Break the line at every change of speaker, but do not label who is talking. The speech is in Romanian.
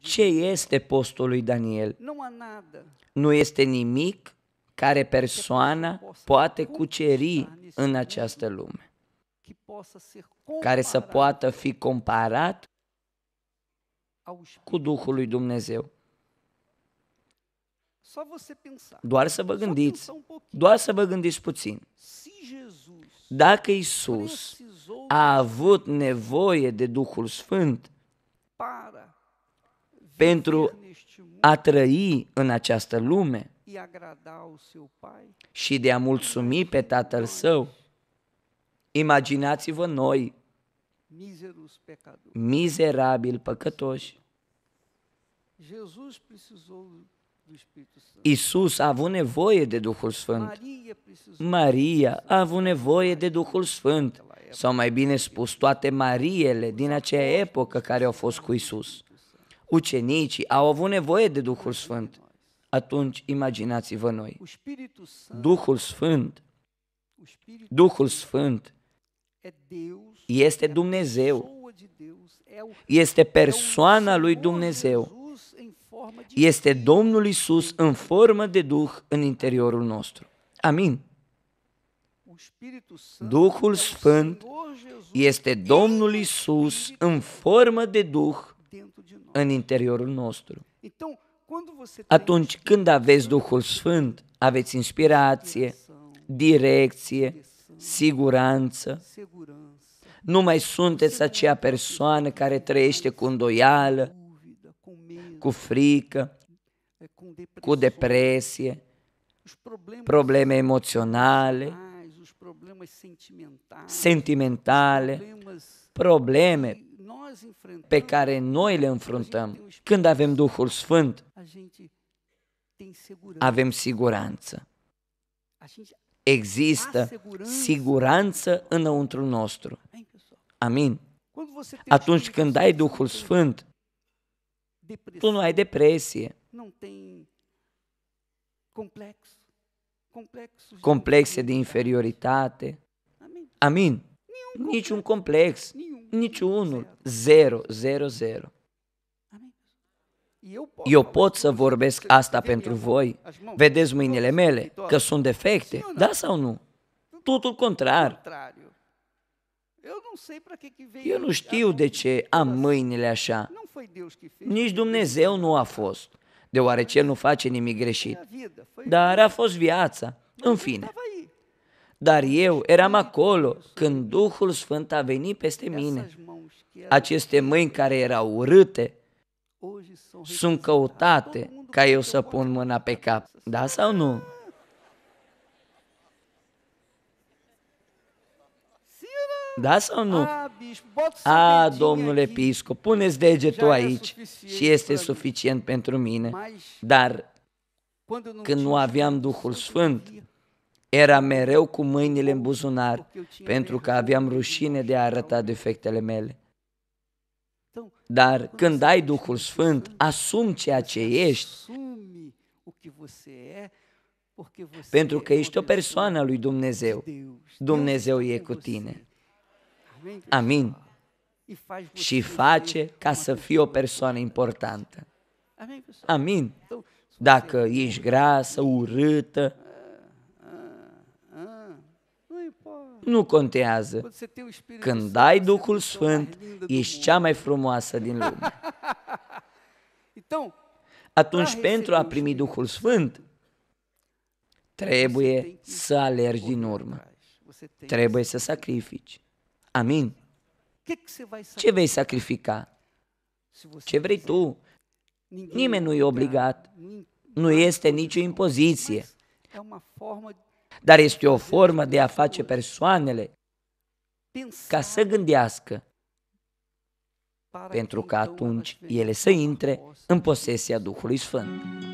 Ce este postul lui Daniel? Nu este nimic care persoana poate cuceri în această lume, care să poată fi comparat cu Duhul lui Dumnezeu. Doar să vă gândiți, um doar să vă gândiți puțin. Dacă Isus a avut nevoie de Duhul Sfânt, pentru a trăi în această lume și de a mulțumi pe Tatăl Său. Imaginați-vă noi, mizerabil păcătoși. Isus a avut nevoie de Duhul Sfânt. Maria a avut nevoie de Duhul Sfânt sau mai bine spus, toate Mariele din acea epocă care au fost cu Isus. Ucenicii au avut nevoie de Duhul Sfânt. Atunci imaginați-vă noi. Duhul Sfânt, Duhul Sfânt este Dumnezeu, este persoana lui Dumnezeu, este Domnul Isus în formă de Duh în interiorul nostru. Amin. Duhul Sfânt este Domnul Isus în formă de Duh în interiorul nostru. Atunci când aveți Duhul Sfânt, aveți inspirație, direcție, siguranță. Nu mai sunteți acea persoană care trăiește cu îndoială, cu frică, cu depresie, probleme emoționale, ah, problemas sentimentales, problemas probleme
enfrentamos.
care noi le înfruntăm. Când avem Duhul Sfânt, avem entre Există siguranță înăuntru nostru. Amin. Atunci când ai Duhul Sfânt, tu nu ai depresie, complexe de inferioritate. Amin. Niciun complex. Niciunul. Zero, zero, zero. Eu pot să vorbesc asta pentru voi. Vedeți mâinile mele că sunt defecte, da sau nu? Totul contrar. Eu nu știu de ce am mâinile așa. Nici Dumnezeu nu a fost deoarece el nu face nimic greșit. Dar a fost viața, în fine. Dar eu eram acolo când Duhul Sfânt a venit peste mine. Aceste mâini care erau urâte sunt căutate ca eu să pun mâna pe cap. Da sau nu? Ah! Da sau nu? Ah! A, domnul episcop, puneți degetul aici și este suficient pentru mine. Dar când nu aveam Duhul Sfânt, era mereu cu mâinile în buzunar, pentru că aveam rușine de a arăta defectele mele. Dar când ai Duhul Sfânt, asumi ceea ce ești, pentru că ești o persoană a lui Dumnezeu. Dumnezeu e cu tine. Amin. Și face ca să fii o persoană importantă. Amin. Dacă ești grasă, urâtă, nu contează. Când dai Duhul Sfânt, ești cea mai frumoasă din lume. Atunci, pentru a primi Duhul Sfânt, trebuie să alergi din urmă. Trebuie să sacrifici. Amin? Ce vei sacrifica? Ce vrei tu? Nimeni nu e obligat. Nu este nicio impoziție. Dar este o formă de a face persoanele ca să gândească pentru că atunci ele să intre în posesia Duhului Sfânt.